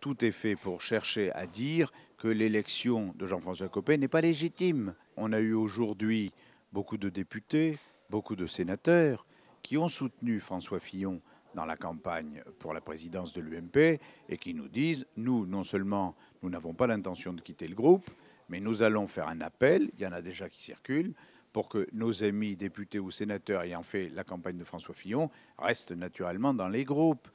tout est fait pour chercher à dire que l'élection de Jean-François Copé n'est pas légitime. On a eu aujourd'hui beaucoup de députés, beaucoup de sénateurs qui ont soutenu François Fillon dans la campagne pour la présidence de l'UMP et qui nous disent, nous, non seulement nous n'avons pas l'intention de quitter le groupe, mais nous allons faire un appel, il y en a déjà qui circulent, pour que nos amis députés ou sénateurs ayant fait la campagne de François Fillon restent naturellement dans les groupes.